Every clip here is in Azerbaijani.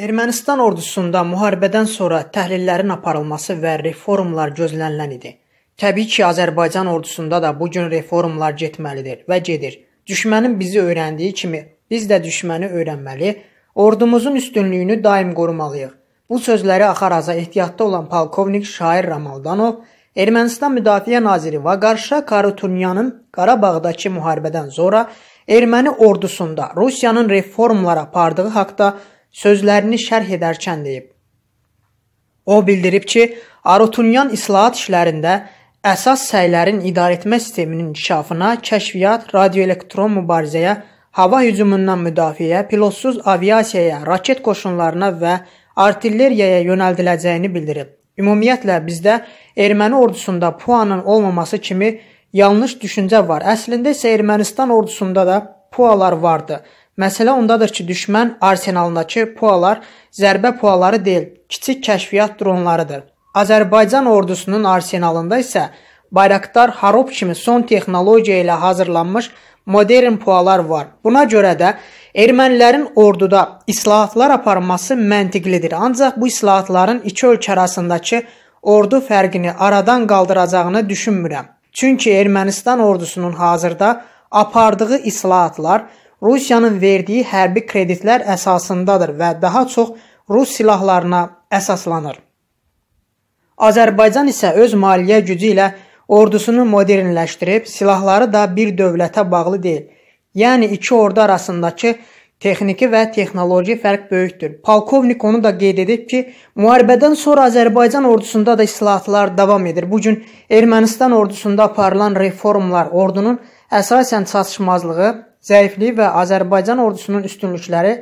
Ermənistan ordusunda müharibədən sonra təhlillərin aparılması və reformlar gözlənilən idi. Təbii ki, Azərbaycan ordusunda da bu gün reformlar getməlidir və gedir. Düşmənin bizi öyrəndiyi kimi biz də düşməni öyrənməli, ordumuzun üstünlüyünü daim qorumalıyıq. Bu sözləri Axaraza ehtiyatda olan polkovnik Şair Ramaldanov Ermənistan Müdafiə naziri Vaqar Şakarutunyanın Qarabağdakı müharibədən sonra erməni ordusunda Rusiyanın reformlara apardığı haqqda sözlərini şərh edərkən deyib. O bildirib ki, Arotunyan islahat işlərində əsas səylərin idarəetmə sisteminin inkişafına, kəşfiyyat, radioelektron mübarizəyə, hava hücumundan müdafiəyə, pilotsuz aviasiyaya, raket qoşunlarına və artilleriyaya yönəldiləcəyini bildirib. Ümumiyyətlə bizdə erməni ordusunda puanın olmaması kimi yanlış düşüncə var. Əslində isə Ermənistan ordusunda da pualar vardı. Məsələ ondadır ki, düşmən arsenalındakı pualar zərbə puaları deyil, kiçik kəşfiyyat dronlarıdır. Azərbaycan ordusunun arsenalında isə bayraqdar harop kimi son texnologiya ilə hazırlanmış modern pualar var. Buna görə də ermənilərin orduda islahatlar aparması məntiqlidir. Ancaq bu islahatların iki ölkə arasındakı ordu fərqini aradan qaldıracağını düşünmürəm. Çünki Ermənistan ordusunun hazırda apardığı islahatlar Rusiyanın verdiyi hərbi kreditlər əsasındadır və daha çox rus silahlarına əsaslanır. Azərbaycan isə öz maliyyə gücü ilə ordusunu modernləşdirib, silahları da bir dövlətə bağlı deyil. Yəni iki ordu arasındakı texniki və texnoloji fərq böyükdür. Polkovnik onu da qeyd edib ki, müharibədən sonra Azərbaycan ordusunda da islahatlar davam edir. Bu gün Ermənistan ordusunda aparılan reformlar ordunun əsasən çatışmazlığı zəifliyi və Azərbaycan ordusunun üstünlükləri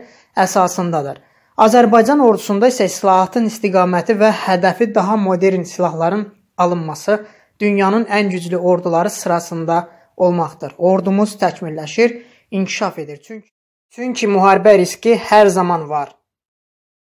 əsasındadır. Azərbaycan ordusunda isə islahatın istiqaməti və hədəfi daha modern silahların alınması dünyanın ən güclü orduları sırasında olmaqdır. Ordumuz təkmilləşir, inkişaf edir. Çünki çünki müharibə riski hər zaman var.